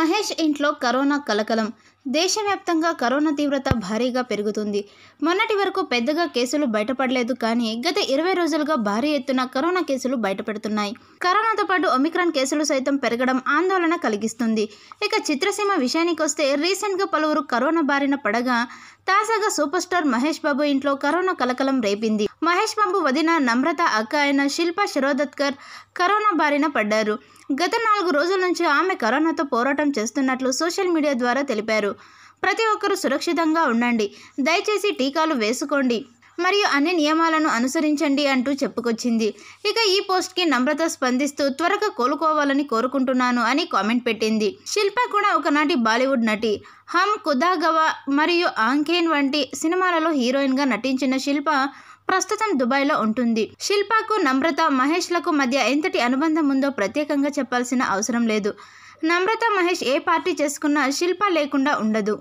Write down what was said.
మహేష్ ఇంట్లో కరోనా కలకలం దేశవ్యాప్తంగా కరోనా తీవ్రత భారీగా పెరుగుతుంది మొన్నటి వరకు పెద్దగా కేసులు బయటపడలేదు కానీ గత ఇరవై రోజులుగా భారీ ఎత్తున కరోనా కేసులు బయటపెడుతున్నాయి కరోనాతో పాటు ఒమిక్రాన్ కేసులు సైతం పెరగడం ఆందోళన కలిగిస్తుంది ఇక చిత్రసీమ విషయానికి వస్తే రీసెంట్గా పలువురు కరోనా బారిన పడగా తాజాగా సూపర్ స్టార్ మహేష్ బాబు ఇంట్లో కరోనా కలకలం రేపింది మహేష్ బాబు వదిన నమ్రత అక్క అయిన శిల్ప శిరోదత్కర్ కరోనా బారిన పడ్డారు గత నాలుగు రోజుల నుంచి ఆమె కరోనాతో పోరాటం చేస్తున్నట్లు సోషల్ మీడియా ద్వారా తెలిపారు చెప్పారు ప్రతి ఒక్కరూ సురక్షితంగా ఉండండి దయచేసి టీకాలు వేసుకోండి మరియు అన్ని నియమాలను అనుసరించండి అంటూ చెప్పుకొచ్చింది ఇక ఈ పోస్ట్కి నమ్రత స్పందిస్తూ త్వరగా కోలుకోవాలని కోరుకుంటున్నాను అని కామెంట్ పెట్టింది శిల్ప కూడా ఒకనాటి బాలీవుడ్ నటి హమ్ కుదాగవా మరియు ఆంకేన్ వంటి సినిమాలలో హీరోయిన్గా నటించిన శిల్ప ప్రస్తుతం దుబాయ్లో ఉంటుంది శిల్పకు నమ్రత మహేష్లకు మధ్య ఎంతటి అనుబంధం ఉందో ప్రత్యేకంగా చెప్పాల్సిన అవసరం లేదు నమ్రత మహేష్ ఏ పార్టీ చేసుకున్నా శిల్ప లేకుండా ఉండదు